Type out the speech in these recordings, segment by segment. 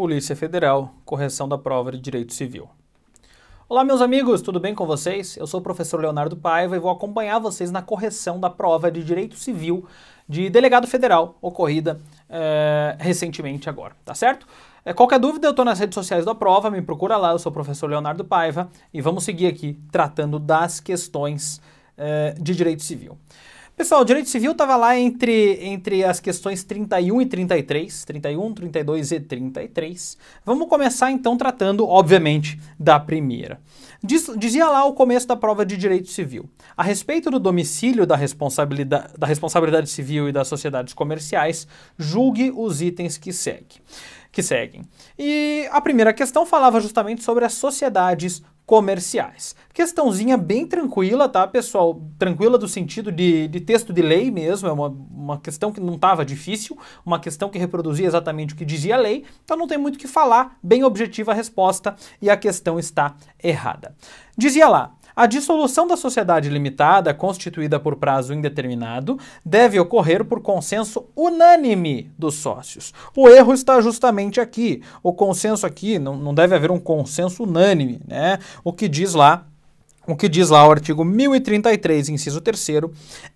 Polícia Federal, correção da prova de direito civil. Olá, meus amigos, tudo bem com vocês? Eu sou o professor Leonardo Paiva e vou acompanhar vocês na correção da prova de Direito Civil de Delegado Federal, ocorrida é, recentemente agora, tá certo? É, qualquer dúvida, eu estou nas redes sociais da prova, me procura lá, eu sou o professor Leonardo Paiva e vamos seguir aqui tratando das questões é, de Direito Civil. Pessoal, o direito civil estava lá entre, entre as questões 31 e 33, 31, 32 e 33. Vamos começar então tratando, obviamente, da primeira. Diz, dizia lá o começo da prova de direito civil. A respeito do domicílio da responsabilidade, da responsabilidade civil e das sociedades comerciais, julgue os itens que seguem que seguem. E a primeira questão falava justamente sobre as sociedades comerciais. Questãozinha bem tranquila, tá, pessoal? Tranquila do sentido de, de texto de lei mesmo, é uma, uma questão que não estava difícil, uma questão que reproduzia exatamente o que dizia a lei, então não tem muito o que falar, bem objetiva a resposta e a questão está errada. Dizia lá, a dissolução da sociedade limitada, constituída por prazo indeterminado, deve ocorrer por consenso unânime dos sócios. O erro está justamente aqui. O consenso aqui não, não deve haver um consenso unânime, né? O que diz lá o que diz lá o artigo 1033, inciso 3,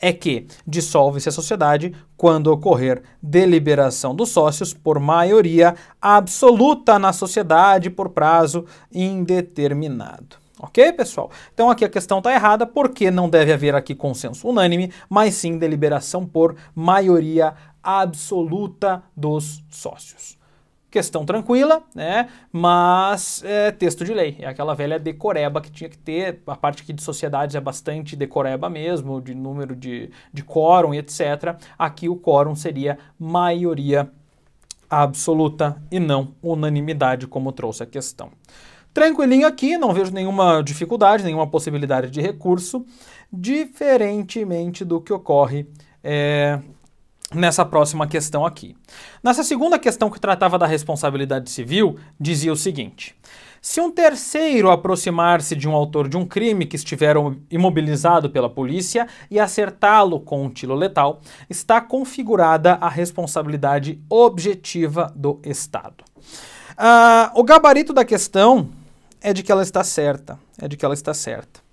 é que dissolve-se a sociedade quando ocorrer deliberação dos sócios por maioria absoluta na sociedade por prazo indeterminado. Ok, pessoal? Então aqui a questão está errada, porque não deve haver aqui consenso unânime, mas sim deliberação por maioria absoluta dos sócios. Questão tranquila, né? Mas é texto de lei, é aquela velha decoreba que tinha que ter. A parte aqui de sociedades é bastante decoreba mesmo, de número de, de quórum e etc. Aqui o quórum seria maioria absoluta e não unanimidade, como trouxe a questão. Tranquilinho aqui, não vejo nenhuma dificuldade, nenhuma possibilidade de recurso, diferentemente do que ocorre é, nessa próxima questão aqui. Nessa segunda questão que tratava da responsabilidade civil, dizia o seguinte: se um terceiro aproximar-se de um autor de um crime que estiver imobilizado pela polícia e acertá-lo com um tiro letal, está configurada a responsabilidade objetiva do Estado. Ah, o gabarito da questão é de que ela está certa, é de que ela está certa.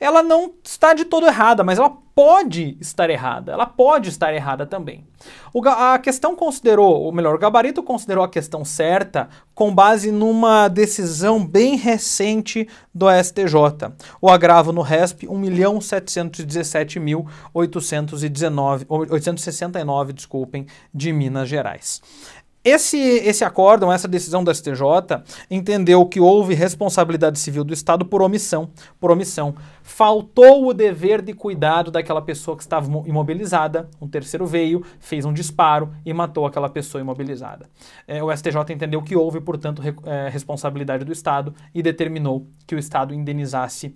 Ela não está de todo errada, mas ela pode estar errada, ela pode estar errada também. O, a questão considerou, ou melhor, o gabarito considerou a questão certa com base numa decisão bem recente do STJ. O agravo no RESP 1.717.869, desculpem, de Minas Gerais. Esse, esse acórdão, essa decisão do STJ, entendeu que houve responsabilidade civil do Estado por omissão. Por omissão. Faltou o dever de cuidado daquela pessoa que estava imobilizada. Um terceiro veio, fez um disparo e matou aquela pessoa imobilizada. É, o STJ entendeu que houve, portanto, re, é, responsabilidade do Estado e determinou que o Estado indenizasse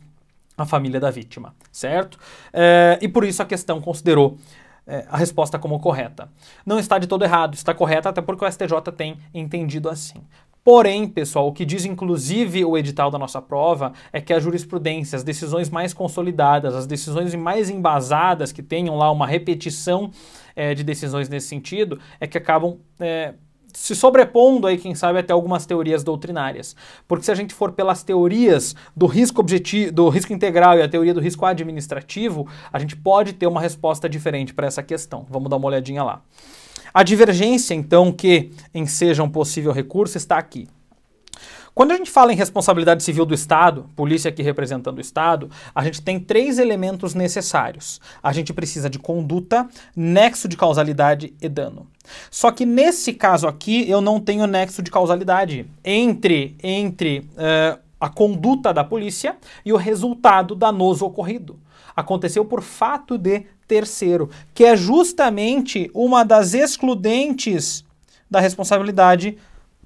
a família da vítima, certo? É, e por isso a questão considerou é, a resposta como correta. Não está de todo errado, está correta, até porque o STJ tem entendido assim. Porém, pessoal, o que diz inclusive o edital da nossa prova é que a jurisprudência, as decisões mais consolidadas, as decisões mais embasadas que tenham lá uma repetição é, de decisões nesse sentido, é que acabam é, se sobrepondo aí, quem sabe, até algumas teorias doutrinárias. Porque se a gente for pelas teorias do risco objetivo, do risco integral e a teoria do risco administrativo, a gente pode ter uma resposta diferente para essa questão. Vamos dar uma olhadinha lá. A divergência, então, que enseja um possível recurso está aqui. Quando a gente fala em responsabilidade civil do Estado, polícia aqui representando o Estado, a gente tem três elementos necessários. A gente precisa de conduta, nexo de causalidade e dano. Só que nesse caso aqui eu não tenho nexo de causalidade entre entre uh, a conduta da polícia e o resultado danoso ocorrido. Aconteceu por fato de terceiro, que é justamente uma das excludentes da responsabilidade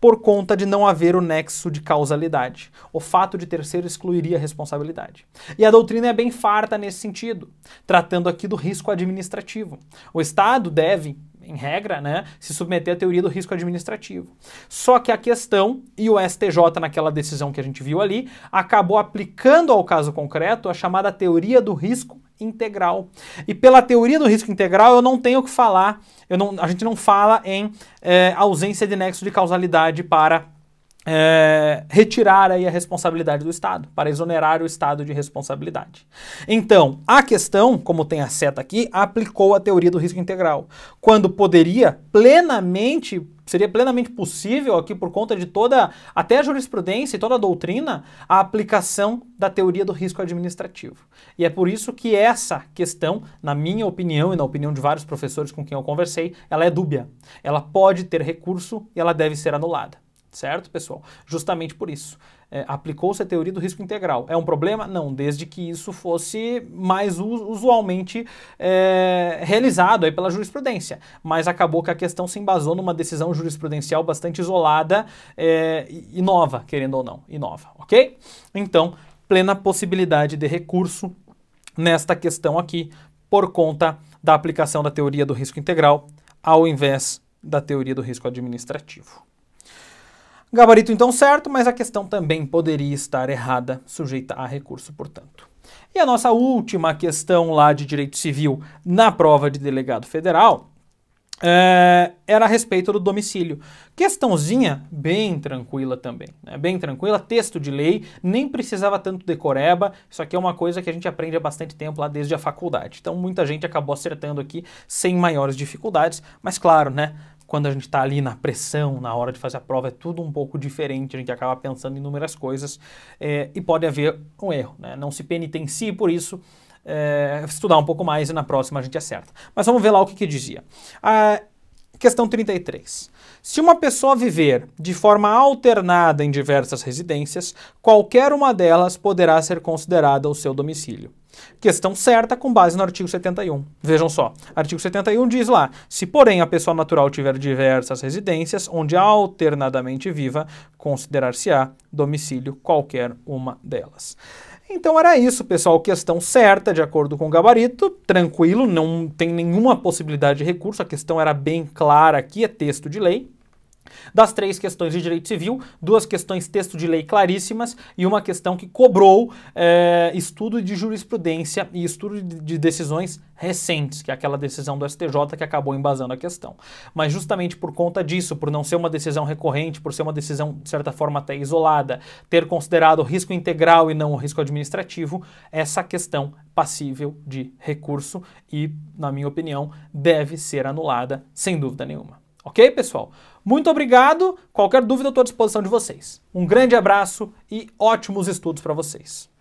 por conta de não haver o nexo de causalidade. O fato de terceiro excluiria a responsabilidade. E a doutrina é bem farta nesse sentido, tratando aqui do risco administrativo. O Estado deve, em regra, né, se submeter à teoria do risco administrativo. Só que a questão, e o STJ, naquela decisão que a gente viu ali, acabou aplicando ao caso concreto a chamada teoria do risco integral. E pela teoria do risco integral, eu não tenho que falar, eu não, a gente não fala em é, ausência de nexo de causalidade para é, retirar aí a responsabilidade do Estado, para exonerar o Estado de responsabilidade. Então, a questão, como tem a seta aqui, aplicou a teoria do risco integral, quando poderia plenamente, seria plenamente possível aqui por conta de toda, até a jurisprudência e toda a doutrina, a aplicação da teoria do risco administrativo. E é por isso que essa questão, na minha opinião e na opinião de vários professores com quem eu conversei, ela é dúbia. Ela pode ter recurso e ela deve ser anulada. Certo, pessoal? Justamente por isso. É, Aplicou-se a teoria do risco integral. É um problema? Não, desde que isso fosse mais usualmente é, realizado aí pela jurisprudência. Mas acabou que a questão se embasou numa decisão jurisprudencial bastante isolada é, e nova, querendo ou não, e nova, ok? Então, plena possibilidade de recurso nesta questão aqui por conta da aplicação da teoria do risco integral ao invés da teoria do risco administrativo. Gabarito então certo, mas a questão também poderia estar errada, sujeita a recurso, portanto. E a nossa última questão lá de direito civil na prova de delegado federal é, era a respeito do domicílio. Questãozinha bem tranquila também, né? bem tranquila, texto de lei, nem precisava tanto decoreba, isso aqui é uma coisa que a gente aprende há bastante tempo lá desde a faculdade. Então muita gente acabou acertando aqui sem maiores dificuldades, mas claro, né? quando a gente está ali na pressão, na hora de fazer a prova, é tudo um pouco diferente, a gente acaba pensando em inúmeras coisas é, e pode haver um erro. Né? Não se penitencie por isso, é, estudar um pouco mais e na próxima a gente acerta. Mas vamos ver lá o que, que dizia. Ah, questão 33. Se uma pessoa viver de forma alternada em diversas residências, qualquer uma delas poderá ser considerada o seu domicílio. Questão certa com base no artigo 71. Vejam só, artigo 71 diz lá: se porém a pessoa natural tiver diversas residências onde alternadamente viva, considerar-se-á domicílio qualquer uma delas. Então era isso, pessoal. Questão certa, de acordo com o gabarito, tranquilo, não tem nenhuma possibilidade de recurso. A questão era bem clara aqui, é texto de lei. Das três questões de direito civil, duas questões texto de lei claríssimas e uma questão que cobrou é, estudo de jurisprudência e estudo de decisões recentes, que é aquela decisão do STJ que acabou embasando a questão. Mas justamente por conta disso, por não ser uma decisão recorrente, por ser uma decisão de certa forma até isolada, ter considerado o risco integral e não o risco administrativo, essa questão passível de recurso e, na minha opinião, deve ser anulada sem dúvida nenhuma. Ok, pessoal? Muito obrigado. Qualquer dúvida, estou à disposição de vocês. Um grande abraço e ótimos estudos para vocês.